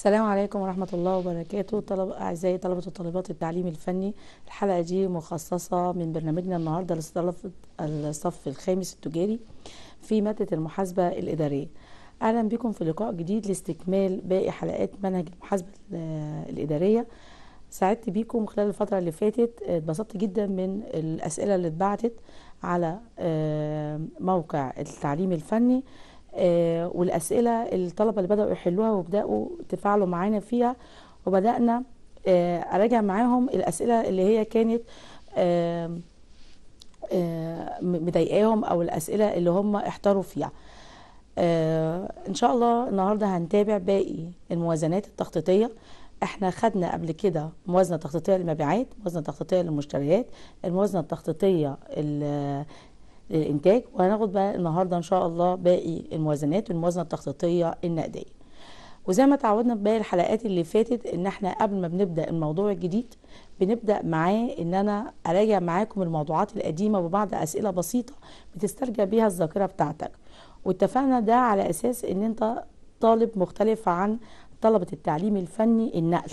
السلام عليكم ورحمة الله وبركاته طلب أعزائي طلبة وطالبات التعليم الفني الحلقة دي مخصصة من برنامجنا النهاردة لاستضافة الصف الخامس التجاري في مادة المحاسبة الإدارية أهلا بكم في لقاء جديد لاستكمال باقي حلقات منهج المحاسبة الإدارية سعدت بيكم خلال الفترة اللي فاتت اتبسطت جدا من الأسئلة اللي اتبعتت على آه، موقع التعليم الفني آه، والاسئله الطلبه اللي بداوا يحلوها وبداوا تفاعلوا معانا فيها وبدانا آه، اراجع معاهم الاسئله اللي هي كانت آه، مضايقاهم او الاسئله اللي هم احتاروا فيها ان شاء الله النهارده هنتابع باقي الموازنات التخطيطيه احنا خدنا قبل كده موازنه تخطيطيه للمبيعات موازنه تخطيطيه للمشتريات الموازنه التخطيطيه الانتاج آه، وهناخد بقى النهارده ان شاء الله باقي الموازنات الموازنه التخطيطيه النقديه وزي ما تعودنا في باقي الحلقات اللي فاتت ان احنا قبل ما بنبدا الموضوع الجديد بنبدا معاه ان انا اراجع معاكم الموضوعات القديمه وبعض اسئله بسيطه بتسترجع بيها الذاكره بتاعتك واتفقنا ده على اساس ان انت طالب مختلف عن طلبه التعليم الفني النقل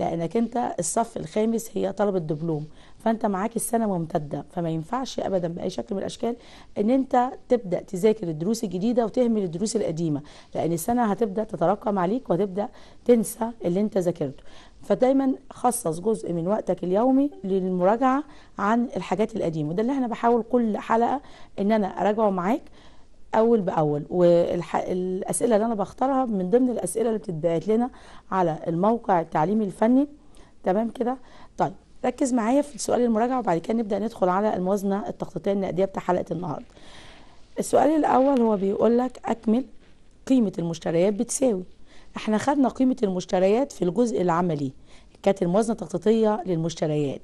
لانك انت الصف الخامس هي طلبه دبلوم فانت معاك السنه ممتده فما ينفعش ابدا باي شكل من الاشكال ان انت تبدا تذاكر الدروس الجديده وتهمل الدروس القديمه لان السنه هتبدا تتراكم عليك وهتبدا تنسى اللي انت ذاكرته فدايما خصص جزء من وقتك اليومي للمراجعه عن الحاجات القديمه وده اللي احنا بحاول كل حلقه ان انا اراجعه معاك اول باول والاسئله اللي انا بختارها من ضمن الاسئله اللي بتتبعت لنا على الموقع التعليمي الفني تمام كده طيب ركز معايا في سؤال المراجعه وبعد كده نبدا ندخل على الموازنه التخطيطيه النقديه بتاع حلقه النهارده السؤال الاول هو بيقول لك اكمل قيمه المشتريات بتساوي احنا خدنا قيمه المشتريات في الجزء العملي كانت الموازنه التخطيطيه للمشتريات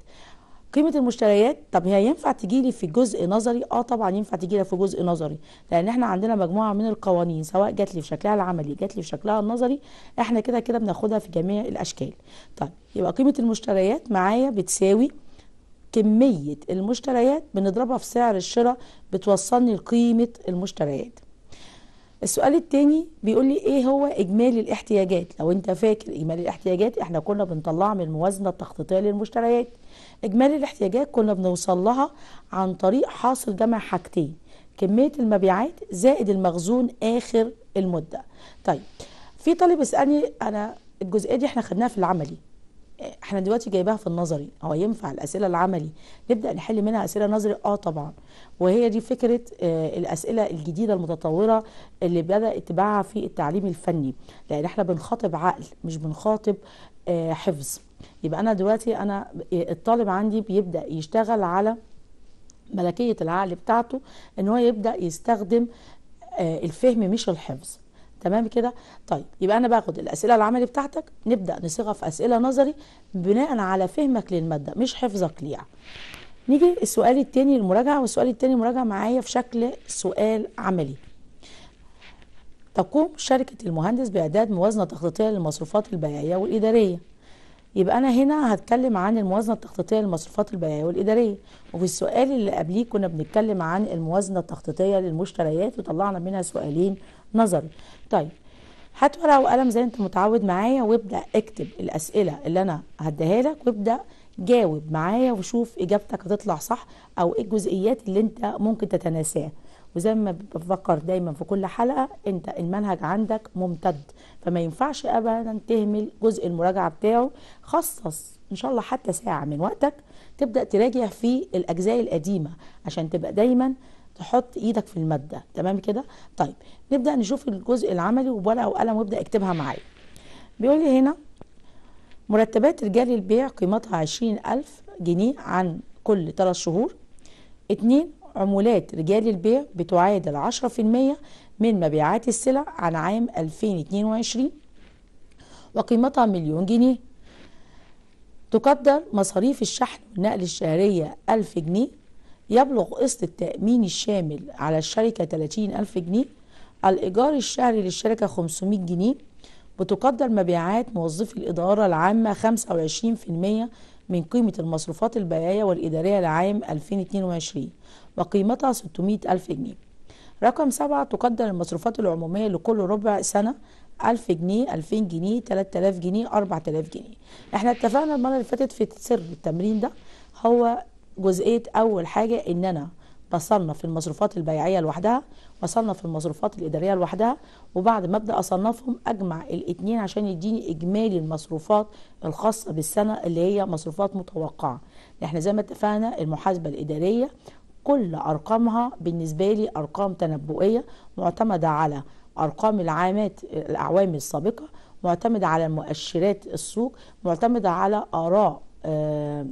قيمه المشتريات طب هي ينفع تجي لي في جزء نظري اه طبعا ينفع تجي لي في جزء نظري لان احنا عندنا مجموعه من القوانين سواء جات لي في شكلها العملي جات لي في شكلها النظري احنا كده كده بناخدها في جميع الاشكال طيب يبقى قيمه المشتريات معايا بتساوي كميه المشتريات بنضربها في سعر الشراء بتوصلني لقيمه المشتريات السؤال الثاني بيقول لي ايه هو اجمالي الاحتياجات لو انت فاكر اجمالي الاحتياجات احنا كنا بنطلعها من الموازنه التخطيطيه للمشتريات اجمالي الاحتياجات كنا بنوصل لها عن طريق حاصل جمع حاجتين كميه المبيعات زائد المخزون اخر المده طيب في طالب اسالني انا الجزئيه دي احنا خدناها في العملي احنا دلوقتي جايباها في النظري هو ينفع الاسئله العملي نبدا نحل منها اسئله نظري اه طبعا وهي دي فكرة آه، الأسئلة الجديدة المتطورة اللي بدأ اتباعها في التعليم الفني لأن احنا بنخاطب عقل مش بنخاطب آه، حفظ يبقى أنا دلوقتي أنا آه، الطالب عندي بيبدأ يشتغل على ملكية العقل بتاعته ان هو يبدأ يستخدم الفهم مش الحفظ تمام كده طيب يبقى انا باخد الاسئله العملي بتاعتك نبدا نصيغها في اسئله نظري بناء على فهمك للماده مش حفظك ليها نيجي السؤال التاني المراجعة والسؤال التاني مراجعة معايا في شكل سؤال عملي تقوم شركة المهندس بإعداد موازنة تخطيطية للمصروفات البيعية والإدارية يبقى أنا هنا هتكلم عن الموازنة التخطيطية للمصروفات البيعية والإدارية وفي السؤال اللي قبليه كنا بنتكلم عن الموازنة التخطيطية للمشتريات وطلعنا منها سؤالين نظري طيب هات ورقة وقلم زي أنت متعود معايا وابدأ اكتب الأسئلة اللي أنا هديها لك وابدأ جاوب معايا وشوف اجابتك هتطلع صح او ايه الجزئيات اللي انت ممكن تتناساها وزي ما بفكر دايما في كل حلقه انت المنهج عندك ممتد فما ينفعش ابدا تهمل جزء المراجعه بتاعه خصص ان شاء الله حتى ساعه من وقتك تبدا تراجع في الاجزاء القديمه عشان تبقى دايما تحط ايدك في الماده تمام كده طيب نبدا نشوف الجزء العملي وبورقه وقلم وابدا اكتبها معايا بيقول لي هنا مرتبات رجال البيع قيمتها 20000 جنيه عن كل 3 شهور 2 عمولات رجال البيع بتعادل 10% من مبيعات السلع عن عام 2022 وقيمتها مليون جنيه تقدر مصاريف الشحن والنقل الشهرية 1000 جنيه يبلغ قسط التأمين الشامل على الشركة 30000 جنيه الإيجار الشهري للشركة 500 جنيه بتقدر مبيعات موظفي الإدارة العامة 25% من قيمة المصروفات البيعية والإدارية لعام 2022 وقيمتها 600 ألف جنيه رقم سبعة تقدر المصروفات العمومية لكل ربع سنة 1000 جنيه 2000 جنيه 3000 جنيه 4000 جنيه احنا اتفقنا المرة اللي فاتت في سر التمرين ده هو جزئية أول حاجة إن أنا بصنف المصروفات البيعية لوحدها وصنف المصروفات الإدارية لوحدها وبعد ما أبدأ أصنفهم أجمع الاتنين عشان يديني إجمالي المصروفات الخاصة بالسنة اللي هي مصروفات متوقعة احنا زي ما اتفقنا المحاسبة الإدارية كل أرقامها بالنسبة لي أرقام تنبؤية معتمدة على أرقام العامات الأعوام السابقة معتمدة على مؤشرات السوق معتمدة على آراء آه،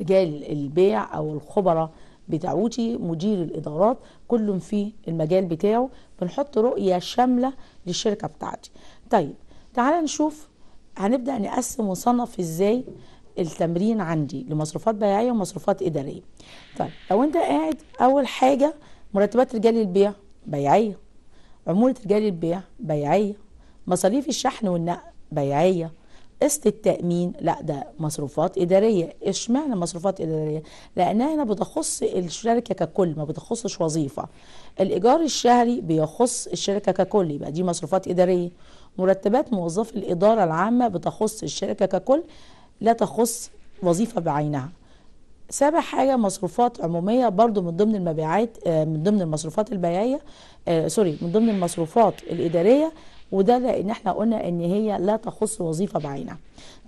رجال البيع أو الخبراء بتاعوتي مدير الادارات كل في المجال بتاعه بنحط رؤيه شامله للشركه بتاعتي طيب تعالى نشوف هنبدا نقسم ونصنف ازاي التمرين عندي لمصروفات بيعيه ومصروفات اداريه طيب لو انت قاعد اول حاجه مرتبات رجال البيع بيعيه عموله رجال البيع بيعيه مصاريف الشحن والنقل بيعيه قسط التامين لا ده مصروفات اداريه اشمعنى مصروفات اداريه لانها هنا بتخص الشركه ككل ما بتخصش وظيفه الايجار الشهري بيخص الشركه ككل يبقى دي مصروفات اداريه مرتبات موظفي الاداره العامه بتخص الشركه ككل لا تخص وظيفه بعينها سابع حاجه مصروفات عموميه برضو من ضمن المبيعات آه، من ضمن المصروفات البيعيه آه، سوري من ضمن المصروفات الاداريه وده لان احنا قلنا ان هي لا تخص وظيفه بعينها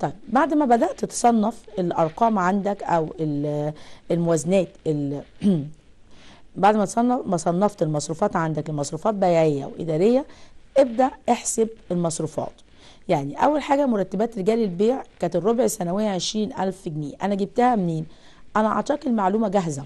طيب بعد ما بدات تصنف الارقام عندك او الموازنات بعد ما تصنف ما صنفت المصروفات عندك المصروفات بيعيه واداريه ابدا احسب المصروفات يعني اول حاجه مرتبات رجال البيع كانت الربع سنويه 20000 جنيه انا جبتها منين انا اعطاك المعلومه جاهزه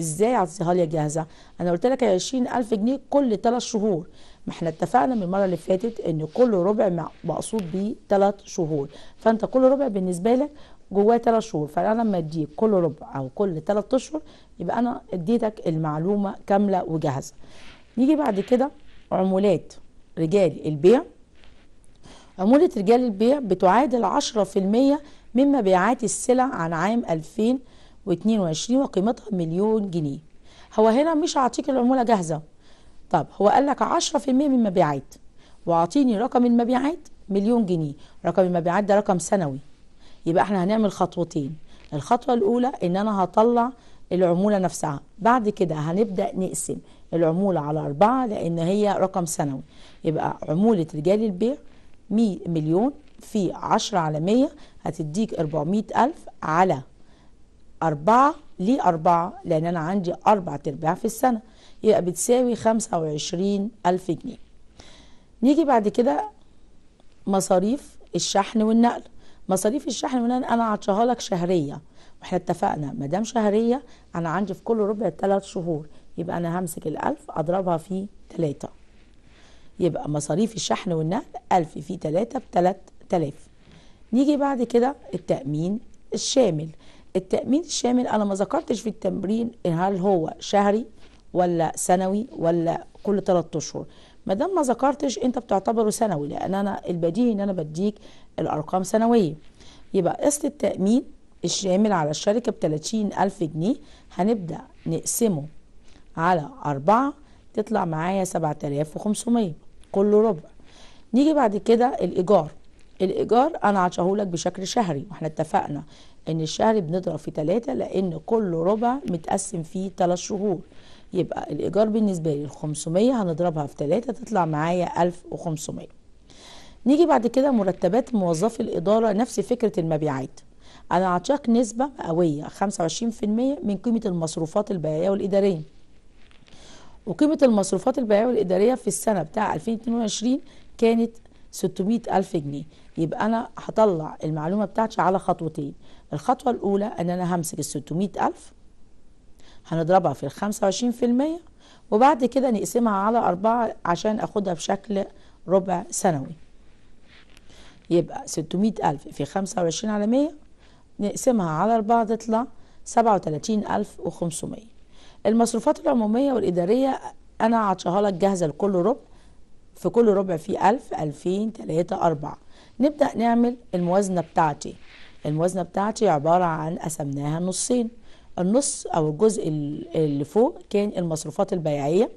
ازاي اعطيها لي جاهزه انا قلت لك 20000 جنيه كل ثلاث شهور ما احنا اتفقنا من المره اللي فاتت ان كل ربع مقصود بيه ثلاث شهور فانت كل ربع بالنسبه لك جواه ثلاث شهور فانا لما اديك كل ربع او كل ثلاث اشهر يبقى انا اديتك المعلومه كامله وجاهزه نيجي بعد كده عمولات رجال البيع عمولة رجال البيع بتعادل 10% من مبيعات السلع عن عام 2022 وقيمتها مليون جنيه هو هنا مش هعطيك العمولة جاهزة طب هو قال لك 10% من المبيعات واعطيني رقم المبيعات مليون جنيه رقم المبيعات ده رقم سنوي يبقى احنا هنعمل خطوتين الخطوه الاولى ان انا هطلع العموله نفسها بعد كده هنبدا نقسم العموله على أربعة لان هي رقم سنوي يبقى عموله رجال البيع مليون في 10 على 100 هتديك 400 ألف على أربعة ليه أربعة لأن أنا عندي أربع أرباع في السنة يبقى بتساوي خمسة وعشرين ألف جنيه نيجي بعد كده مصاريف الشحن والنقل مصاريف الشحن والنقل أنا عطشها لك شهرية واحنا اتفقنا ما دام شهرية أنا عندي في كل ربع ثلاث شهور يبقى أنا همسك الألف أضربها في ثلاثة يبقى مصاريف الشحن والنقل ألف في ثلاثة بثلاث تلاف نيجي بعد كده التأمين الشامل التأمين الشامل أنا ما ذكرتش في التمرين هل هو شهري ولا سنوي ولا كل ثلاث اشهر ما دام ما ذكرتش انت بتعتبره سنوي لان انا البديهي ان انا بديك الارقام سنويه يبقى اصل التامين الشامل على الشركه ب 30000 جنيه هنبدا نقسمه على أربعة تطلع معايا 7500 كل ربع نيجي بعد كده الإيجار الإيجار أنا عشهولك بشكل شهري واحنا اتفقنا إن الشهر بنضرب في تلاتة لأن كل ربع متقسم فيه تلات شهور يبقى الإيجار بالنسبة لي ال 500 هنضربها في 3 تطلع معايا 1500 نيجي بعد كده مرتبات موظفي الإدارة نفس فكرة المبيعات أنا أعطيك نسبة مئوية 25% من قيمة المصروفات البيعية والإدارية وقيمة المصروفات البيعية والإدارية في السنة بتاع 2022 كانت 600 ألف جنيه يبقى أنا هطلع المعلومة بتاعتي على خطوتين الخطوة الأولى أن أنا همسك ال 600 ألف هنضربها في ال 25% وبعد كده نقسمها على أربعة عشان أخدها بشكل ربع سنوي يبقى 600000 في 25 على 100 نقسمها على أربعة تطلع 37500 المصروفات العمومية والإدارية أنا عطشها لك جاهزة لكل ربع في كل ربع في 1000 2000 3 4 نبدأ نعمل الموازنة بتاعتي الموازنة بتاعتي عبارة عن قسمناها نصين النص او الجزء اللي فوق كان المصروفات البيعيه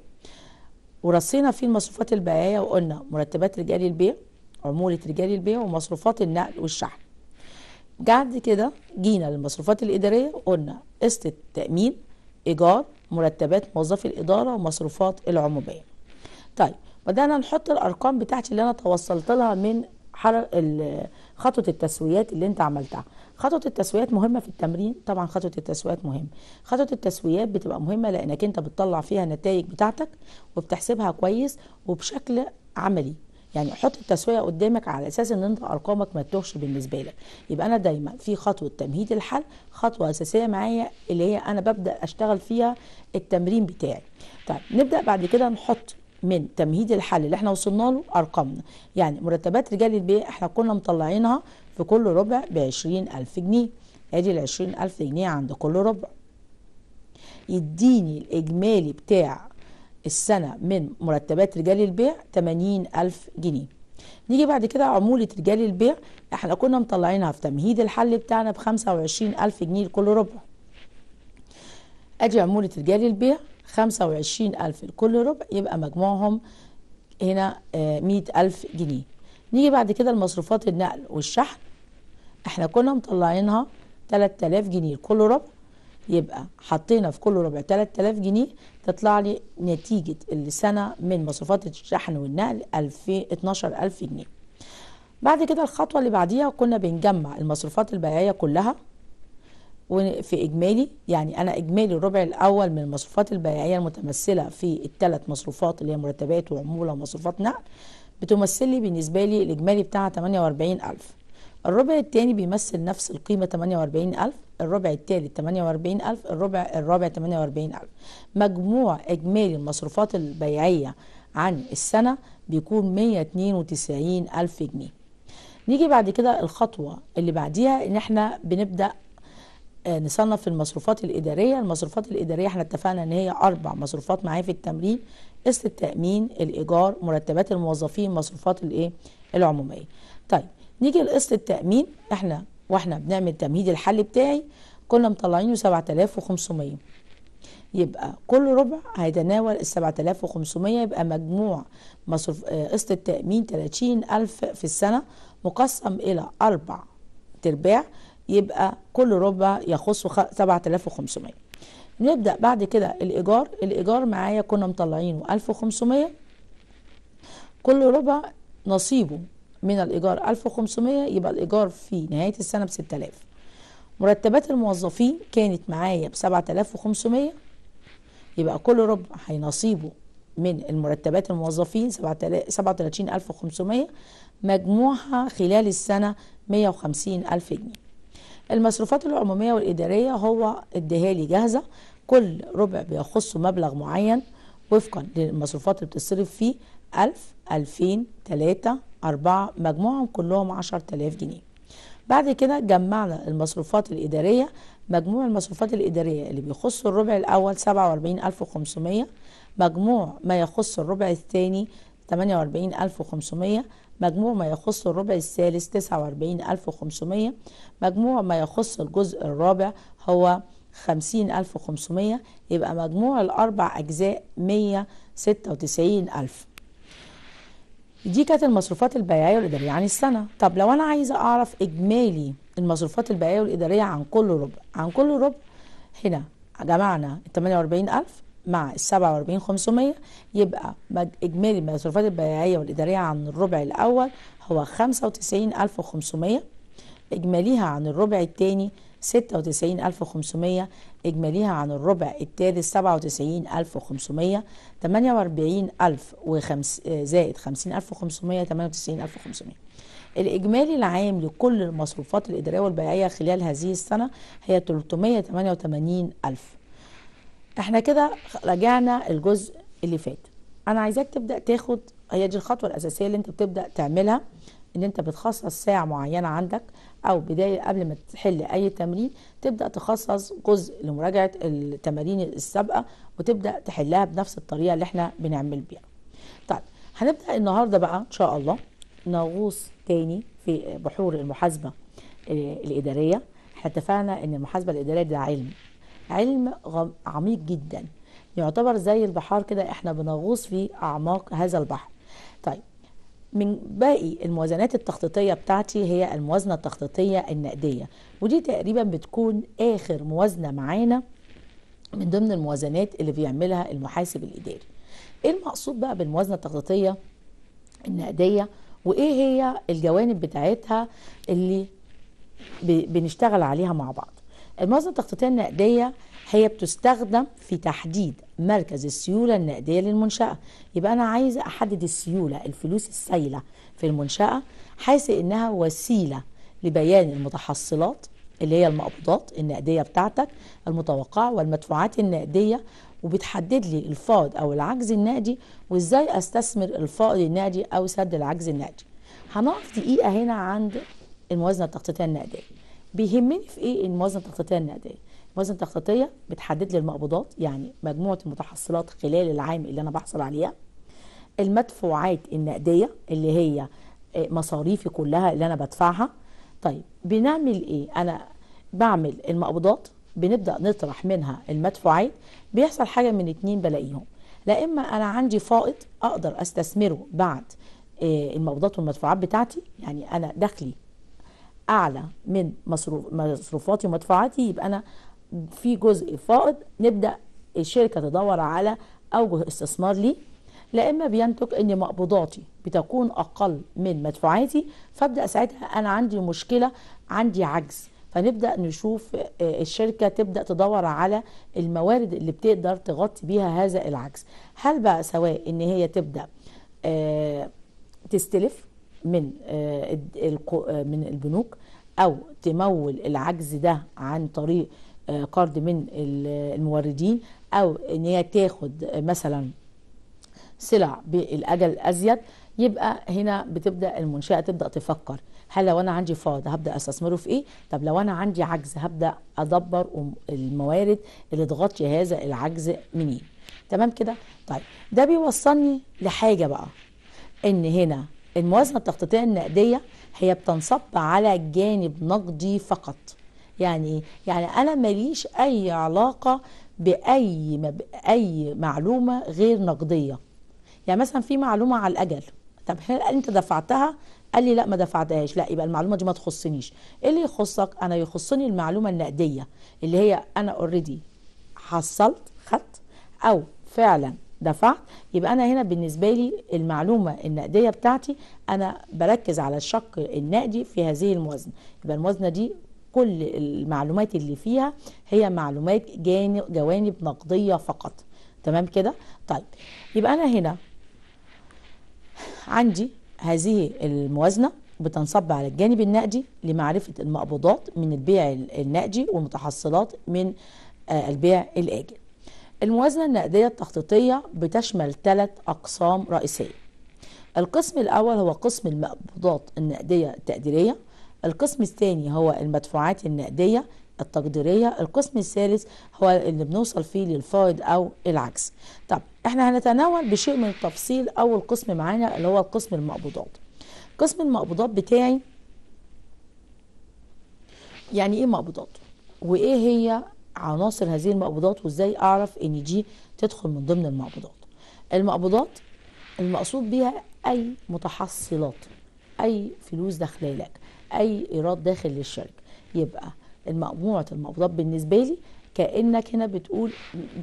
ورصينا فيه المصروفات البيعيه وقلنا مرتبات رجال البيع عموله رجال البيع ومصروفات النقل والشحن بعد كده جينا للمصروفات الاداريه قلنا قسط التامين ايجار مرتبات موظفي الاداره ومصروفات العموميه طيب بدانا نحط الارقام بتاعتي اللي انا توصلت لها من خطوه التسويات اللي انت عملتها خطوه التسويات مهمه في التمرين طبعا خطوه التسويات مهمه خطوه التسويات بتبقى مهمه لانك انت بتطلع فيها النتائج بتاعتك وبتحسبها كويس وبشكل عملي يعني حط التسويه قدامك على اساس ان انت ارقامك ما تتوهش بالنسبه لك يبقى انا دايما في خطوه تمهيد الحل خطوه اساسيه معايا اللي هي انا ببدا اشتغل فيها التمرين بتاعي طيب نبدا بعد كده نحط من تمهيد الحل اللي احنا وصلنا له ارقامنا يعني مرتبات رجال البيع احنا كنا مطلعينها في كل ربع ب 20000 جنيه ادي ال 20000 جنيه عند كل ربع يديني الاجمالي بتاع السنه من مرتبات رجال البيع 80000 جنيه نيجي بعد كده عمولة رجال البيع احنا كنا مطلعينها في تمهيد الحل بتاعنا ب 25000 جنيه لكل ربع ادي عمولة رجال البيع 25 ألف لكل ربع يبقى مجموعهم هنا 100 آه، ألف جنيه نيجي بعد كده لمصروفات النقل والشحن احنا كنا مطلعينها 3000 جنيه لكل ربع يبقى حطينا في كل ربع 3000 جنيه تطلع لي نتيجة السنة من مصروفات الشحن والنقل 12000 جنيه بعد كده الخطوة اللي بعديها كنا بنجمع المصروفات البيعية كلها وفي إجمالي يعني أنا إجمالي الربع الأول من المصروفات البيعية المتمثلة في الثلاث مصروفات اللي هي مرتبات وعمولة ومصروفات نقل بتمثل لي بالنسبة لي الإجمالي بتاعها 48000 الربع الثاني بيمثل نفس القيمة 48000 الربع الثالث 48000 الربع الرابع 48000 مجموع إجمالي المصروفات البيعية عن السنة بيكون 192000 جنيه نيجي بعد كده الخطوة اللي بعديها إن إحنا بنبدأ نصنف المصروفات الإدارية المصروفات الإدارية احنا اتفقنا ان هي أربع مصروفات معايا في التمرين قسط التأمين الإيجار مرتبات الموظفين مصروفات الإيه العمومية طيب نيجي لقسط التأمين احنا واحنا بنعمل تمهيد الحل بتاعي كنا مطلعينه 7500 يبقى كل ربع هيتناول ال 7500 يبقى مجموع مصروف آه، قسط التأمين 30000 في السنة مقسم إلى أربع ترباع يبقى كل ربع يخص 7500 نبدا بعد كده الايجار الايجار معايا كنا مطلعينه 1500 كل ربع نصيبه من الايجار 1500 يبقى الايجار في نهايه السنه ب 6000 مرتبات الموظفين كانت معايا ب 7500 يبقى كل ربع هينصيبه من المرتبات الموظفين 37500 مجموعها خلال السنه 150000 جنيه المصروفات العموميه والاداريه هو اديها لي جاهزه كل ربع بيخص مبلغ معين وفقا للمصروفات اللي بتصرف فيه 1000 2000 3 4 مجموعهم كلهم 10000 جنيه بعد كده جمعنا المصروفات الإدارية مجموع المصروفات الإدارية اللي بيخص الربع الأول 47500 مجموع ما يخص الربع الثاني 48500 مجموع ما يخص الربع الثالث 49500 مجموع ما يخص الجزء الرابع هو 50500 يبقى مجموع الأربع أجزاء 196000 دي كانت المصروفات البيعية والإدارية عن السنة طب لو أنا عايزة أعرف إجمالي المصروفات البيعية والإدارية عن كل ربع عن كل ربع هنا جمعنا 48000 مع ال 47500 يبقى اجمالي المصروفات البيعيه والاداريه عن الربع الاول هو 95500 اجماليها عن الربع الثاني 96500 اجماليها عن الربع الثالث 97500 48000 زائد 50500 98500 الإجمالي العام لكل المصروفات الإدارية والبيعية خلال هذه السنة هي 388 ألف احنا كده رجعنا الجزء اللي فات انا عايزاك تبدا تاخد هي دي الخطوه الاساسيه اللي انت بتبدا تعملها ان انت بتخصص ساعه معينه عندك او بدايه قبل ما تحل اي تمرين تبدا تخصص جزء لمراجعه التمارين السابقه وتبدا تحلها بنفس الطريقه اللي احنا بنعمل بيها طيب هنبدا النهارده بقى ان شاء الله نغوص تاني في بحور المحاسبه آه، الاداريه احنا اتفقنا ان المحاسبه الاداريه ده علم علم عميق جدا يعتبر زي البحار كده احنا بنغوص في اعماق هذا البحر طيب من باقي الموازنات التخطيطيه بتاعتي هي الموازنه التخطيطيه النقديه ودي تقريبا بتكون اخر موازنه معانا من ضمن الموازنات اللي بيعملها المحاسب الاداري ايه المقصود بقى بالموازنه التخطيطيه النقديه وايه هي الجوانب بتاعتها اللي بنشتغل عليها مع بعض الموازنة التخطيطية النقدية هي بتستخدم في تحديد مركز السيولة النقدية للمنشأة يبقى أنا عايزة أحدد السيولة الفلوس السائلة في المنشأة حيث إنها وسيلة لبيان المتحصلات اللي هي المقبوضات النقدية بتاعتك المتوقعة والمدفوعات النقدية وبتحدد لي الفائض أو العجز النقدي وإزاي أستثمر الفائض النقدي أو سد العجز النقدي هنقف دقيقة هنا عند الموازنة التخطيطية النقدية بيهمني في ايه الموازنه التخطيطيه النقديه الموازنه التخطيطيه بتحدد لي المقبوضات يعني مجموعه المتحصلات خلال العام اللي انا بحصل عليها المدفوعات النقديه اللي هي آه، مصاريفي كلها اللي انا بدفعها طيب بنعمل ايه انا بعمل المقبوضات بنبدا نطرح منها المدفوعات بيحصل حاجه من اتنين بلاقيهم لا اما انا عندي فائض اقدر استثمره بعد آه، المقبوضات والمدفوعات بتاعتي يعني انا دخلي اعلى من مصروفاتي ومدفوعاتي يبقى انا في جزء فائض نبدا الشركه تدور على اوجه استثمار لي لا اما بينتج ان مقبوضاتي بتكون اقل من مدفوعاتي فابدا ساعتها انا عندي مشكله عندي عجز فنبدا نشوف آه، الشركه تبدا تدور على الموارد اللي بتقدر تغطي بيها هذا العجز هل بقى سواء ان هي تبدا آه، تستلف من آه، آه، من البنوك او تمول العجز ده عن طريق آه، قرض من الموردين او ان هي تاخد مثلا سلع بالاجل ازيد يبقى هنا بتبدا المنشاه تبدا تفكر هل لو انا عندي فاضي هبدا استثمره في ايه طب لو انا عندي عجز هبدا ادبر الموارد اللي تغطي هذا العجز منين تمام كده طيب ده بيوصلني لحاجه بقى ان هنا الموازنة التخطيطية النقدية هي بتنصب على جانب نقدي فقط يعني يعني انا ماليش اي علاقة باي اي معلومة غير نقدية يعني مثلا في معلومة على الاجل طب هل انت دفعتها قال لي لا ما دفعتهاش لا يبقى المعلومه دي ما تخصنيش ايه اللي يخصك انا يخصني المعلومه النقديه اللي هي انا اوريدي حصلت خدت او فعلا دفعت يبقى انا هنا بالنسبه لي المعلومه النقديه بتاعتي انا بركز على الشق النقدي في هذه الموازنه يبقى الموازنه دي كل المعلومات اللي فيها هي معلومات جانب جوانب نقديه فقط تمام كده طيب يبقى انا هنا عندي هذه الموازنه بتنصب على الجانب النقدي لمعرفه المقبوضات من البيع النقدي والمتحصلات من آه، البيع الاجل الموازنة النقدية التخطيطية بتشمل ثلاث أقسام رئيسية القسم الأول هو قسم المقبوضات النقدية التقديرية القسم الثاني هو المدفوعات النقدية التقديرية القسم الثالث هو اللي بنوصل فيه للفائض أو العكس طب احنا هنتناول بشيء من التفصيل أول قسم معانا اللي هو قسم المقبوضات قسم المقبوضات بتاعي يعني ايه مقبوضات وايه هي عناصر هذه المقبوضات وازاي اعرف ان دي تدخل من ضمن المقبوضات المقبوضات المقصود بيها اي متحصلات اي فلوس داخله لك اي ايراد داخل للشركه يبقى المجموعه المقبوضات بالنسبه لي كانك هنا بتقول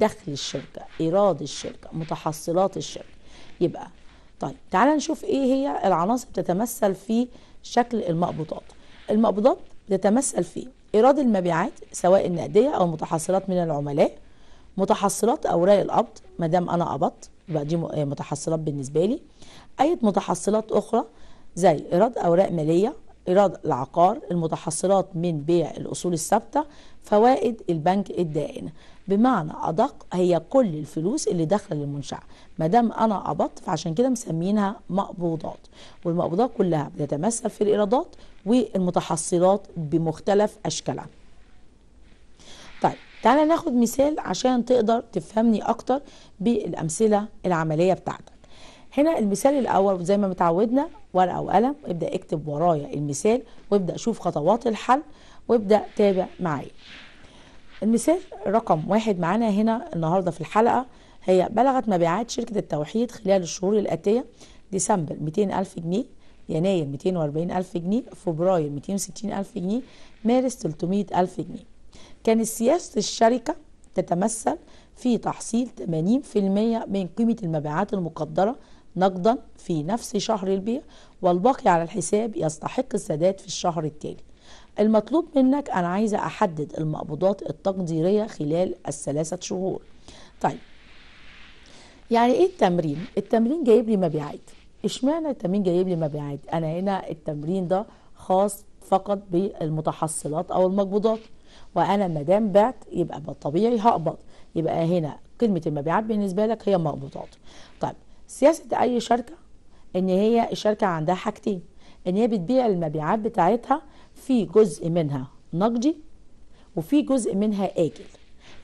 دخل الشركه ايراد الشركه متحصلات الشركه يبقى طيب تعال نشوف ايه هي العناصر بتتمثل في شكل المقبوضات المقبوضات بتتمثل في ايراد المبيعات سواء النقديه او متحصلات من العملاء متحصلات اوراق القبض ما دام انا قبضت يبقى دي متحصلات بالنسبه لي اي متحصلات اخرى زي ايراد اوراق ماليه ايراد العقار المتحصلات من بيع الاصول الثابته فوائد البنك الدائنه بمعنى ادق هي كل الفلوس اللي داخله للمنشاه ما دام انا قبضت فعشان كده مسمينها مقبوضات والمقبوضات كلها بتتمثل في الايرادات والمتحصلات بمختلف أشكالها طيب تعالى ناخد مثال عشان تقدر تفهمني أكتر بالأمثلة العملية بتاعتك هنا المثال الأول زي ما متعودنا ورقة وقلم ابدأ اكتب ورايا المثال وابدأ شوف خطوات الحل وابدأ تابع معايا المثال رقم واحد معانا هنا النهاردة في الحلقة هي بلغت مبيعات شركة التوحيد خلال الشهور الآتية ديسمبر 200 ألف جنيه يناير 240000 جنيه فبراير 260000 جنيه مارس 300000 جنيه كانت سياسة الشركة تتمثل في تحصيل 80% من قيمة المبيعات المقدرة نقدا في نفس شهر البيع والباقي على الحساب يستحق السداد في الشهر التالي المطلوب منك أنا عايزة أحدد المقبوضات التقديرية خلال الثلاثة شهور طيب يعني إيه التمرين؟ التمرين جايب لي مبيعات اشمعنى التمرين جايب لي مبيعات انا هنا التمرين ده خاص فقط بالمتحصلات او المقبوضات وانا ما دام بعت يبقى طبيعي هقبض يبقى هنا كلمه المبيعات بالنسبه لك هي مقبوضات طيب سياسه اي شركه ان هي الشركه عندها حاجتين ان هي بتبيع المبيعات بتاعتها في جزء منها نقدي وفي جزء منها اجل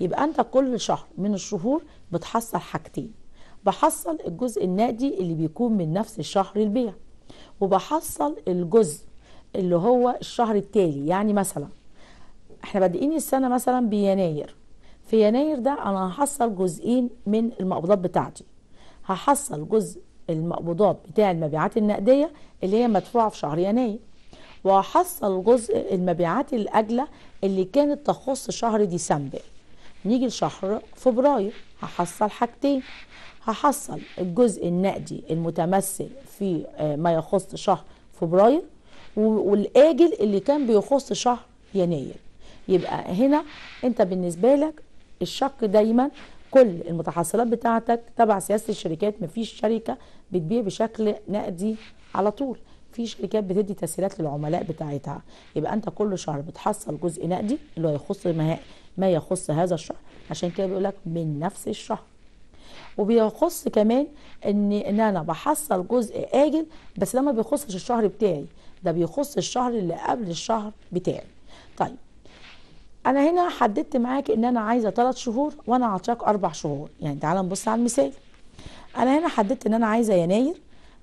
يبقى انت كل شهر من الشهور بتحصل حاجتين بحصل الجزء النقدي اللي بيكون من نفس الشهر البيع وبحصل الجزء اللي هو الشهر التالي يعني مثلا احنا بادئين السنه مثلا بيناير في يناير ده انا هحصل جزئين من المقبوضات بتاعتي هحصل جزء المقبوضات بتاع المبيعات النقديه اللي هي مدفوعه في شهر يناير وهحصل جزء المبيعات الاجله اللي كانت تخص شهر ديسمبر نيجي لشهر فبراير هحصل حاجتين هحصل الجزء النقدي المتمثل في آه، ما يخص شهر فبراير والاجل اللي كان بيخص شهر يناير يبقى هنا انت بالنسبه لك الشق دايما كل المتحصلات بتاعتك تبع سياسه الشركات مفيش شركه بتبيع بشكل نقدي على طول في شركات بتدي تسهيلات للعملاء بتاعتها يبقى انت كل شهر بتحصل جزء نقدي اللي هو يخص ما يخص هذا الشهر عشان كده بيقول لك من نفس الشهر وبيخص كمان ان ان انا بحصل جزء اجل بس ده ما بيخصش الشهر بتاعي ده بيخص الشهر اللي قبل الشهر بتاعي طيب انا هنا حددت معاك ان انا عايزه 3 شهور وانا عطاك 4 شهور يعني تعال نبص على المثال انا هنا حددت ان انا عايزه يناير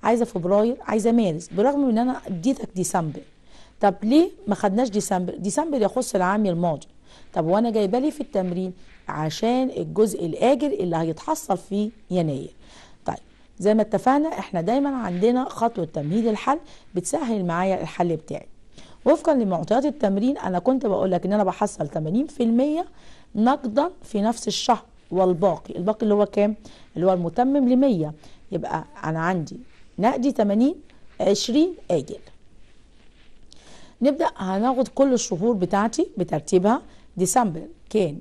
عايزه فبراير عايزه مارس برغم ان انا اديتك ديسمبر طب ليه ما خدناش ديسمبر ديسمبر يخص العام الماضي طب وانا جايبه لي في التمرين عشان الجزء الاجل اللي هيتحصل في يناير طيب زي ما اتفقنا احنا دايما عندنا خطوه تمهيد الحل بتسهل معايا الحل بتاعي وفقا لمعطيات التمرين انا كنت بقول لك ان انا بحصل 80% نقدا في نفس الشهر والباقي الباقي اللي هو كام اللي هو المتمم ل 100 يبقى انا عندي نقدي 80 20 اجل نبدا هناخد كل الشهور بتاعتي بترتيبها ديسمبر كان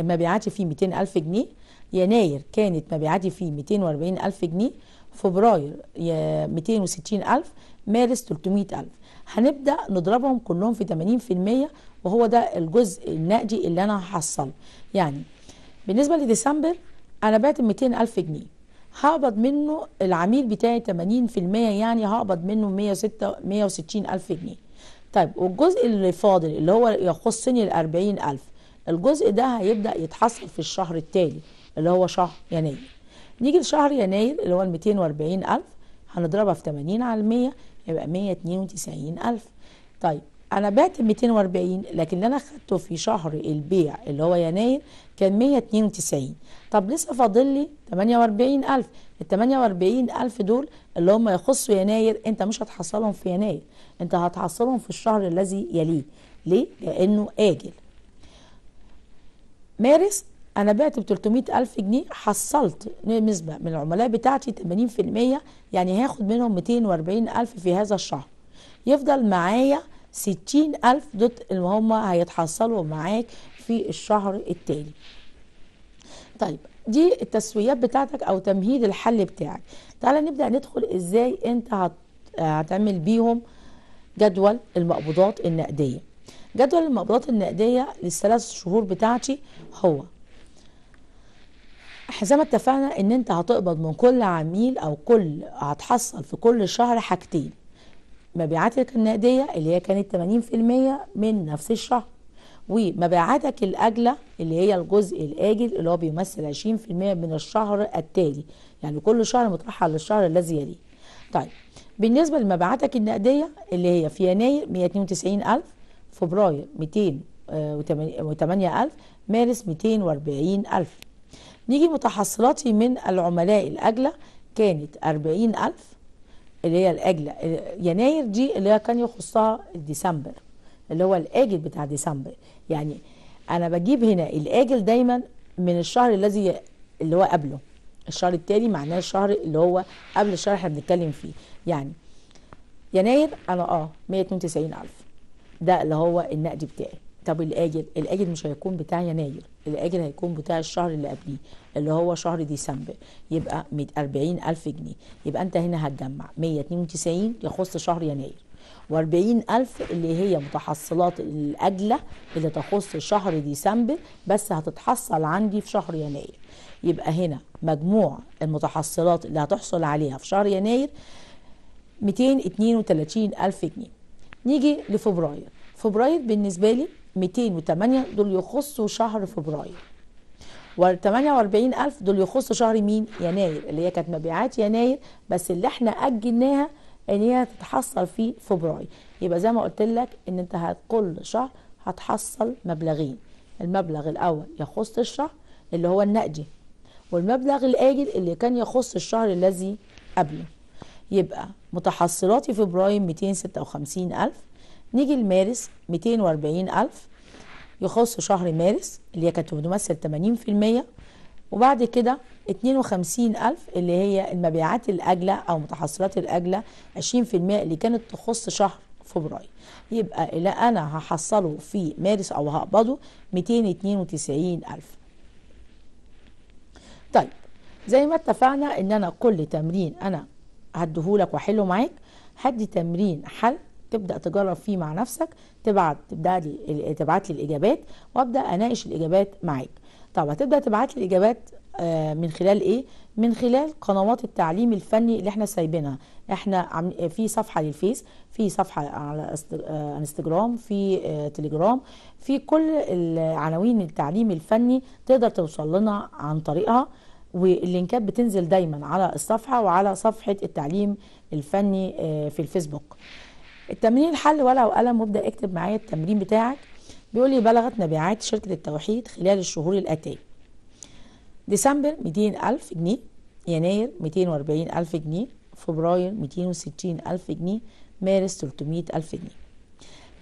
مبيعاتي فيه 200 ألف جنيه يناير كانت مبيعاتي فيه 240 ألف جنيه فبراير 260 ألف مارس 300 ألف هنبدأ نضربهم كلهم في 80% وهو ده الجزء النقدي اللي أنا هحصله يعني بالنسبة لديسمبر أنا بعت 200 ألف جنيه هقبض منه العميل بتاعي 80% يعني هقبض منه 160 ألف جنيه طيب والجزء اللي فاضل اللي هو يخصني ال 40 ألف الجزء ده هيبدا يتحصل في الشهر التالي اللي هو شهر يناير نيجي لشهر يناير اللي هو ال 240000 هنضربها في 80 على 100 يبقى 192000 طيب انا بعت 240 لكن اللي انا خدته في شهر البيع اللي هو يناير كان 192 طب لسه فاضل لي 48000 ال 48000 دول اللي هم يخصوا يناير انت مش هتحصلهم في يناير انت هتحصلهم في الشهر الذي يليه ليه لانه اجل مارس انا بعت ب 300 الف جنيه حصلت نسبه من العملاء بتاعتي 80% يعني هاخد منهم 240 الف في هذا الشهر يفضل معايا 60 الف اللي هم هيتحصلوا معاك في الشهر التالي طيب دي التسويات بتاعتك او تمهيد الحل بتاعك تعالى نبدا ندخل ازاي انت هتعمل بيهم جدول المقبوضات النقديه جدول المقبضات النقديه للثلاث شهور بتاعتي هو زي ما اتفقنا ان انت هتقبض من كل عميل او كل هتحصل في كل شهر حاجتين مبيعاتك النقديه اللي هي كانت 80% من نفس الشهر ومبيعاتك الاجله اللي هي الجزء الاجل اللي هو بيمثل 20% من الشهر التالي يعني كل شهر مترحل للشهر الذي يليه طيب بالنسبه لمبيعاتك النقديه اللي هي في يناير 192 الف فبراير 208000 آه، مارس 240 ألف نيجي متحصلاتي من العملاء الأجلة كانت 40000 اللي هي الأجلة يناير دي اللي هي كان يخصها ديسمبر اللي هو الآجل بتاع ديسمبر يعني أنا بجيب هنا الآجل دايما من الشهر الذي اللي هو قبله الشهر التالي معناه الشهر اللي هو قبل الشهر احنا بنتكلم فيه يعني يناير انا اه 192000 ده اللي هو النقد بتاعي طب الاجل الاجل مش هيكون بتاع يناير الاجل هيكون بتاع الشهر اللي قبليه اللي هو شهر ديسمبر يبقى 140 ألف جنيه يبقى انت هنا هتجمع 192 يخص شهر يناير و40 ألف اللي هي متحصلات الأجلة اللي تخص شهر ديسمبر بس هتتحصل عندي في شهر يناير يبقى هنا مجموع المتحصلات اللي هتحصل عليها في شهر يناير 232 ألف جنيه نيجي لفبراير فبراير بالنسبه لي 208 دول يخصوا شهر فبراير و48 ألف دول يخصوا شهر مين يناير اللي هي كانت مبيعات يناير بس اللي احنا أجلناها ان هي تتحصل في فبراير يبقى زي ما قلت لك ان انت كل شهر هتحصل مبلغين المبلغ الاول يخص الشهر اللي هو النقدي والمبلغ الاجل اللي كان يخص الشهر الذي قبله يبقى متحصلاتي في 256 ألف نيجي لمارس 240 ألف يخص شهر مارس اللي هي كانت بتمثل 80% وبعد كده 52 ألف اللي هي المبيعات الأجلة أو متحصلات الأجلة 20% اللي كانت تخص شهر فبراير يبقى اللي أنا هحصله في مارس أو هقبضه 292 ألف طيب زي ما اتفقنا ان انا كل تمرين انا هديهولك واحله معاك هدي تمرين حل تبدا تجرب فيه مع نفسك تبعت تبدا لي تبعت لي الاجابات وابدا اناقش الاجابات معاك طب هتبدا تبعت لي الاجابات آه، من خلال ايه من خلال قنوات التعليم الفني اللي احنا سايبينها احنا في صفحه للفيس في صفحه على آه، انستجرام في آه، تليجرام في كل العناوين التعليم الفني تقدر توصل لنا عن طريقها واللينكات بتنزل دايما على الصفحه وعلى صفحه التعليم الفني آه، في الفيسبوك التمرين الحل ولا وقلم وابدا اكتب معايا التمرين بتاعك بيقول لي بلغت مبيعات شركه التوحيد خلال الشهور الاتيه ديسمبر 200000 جنيه يناير 240000 جنيه فبراير 260000 جنيه مارس 300000 جنيه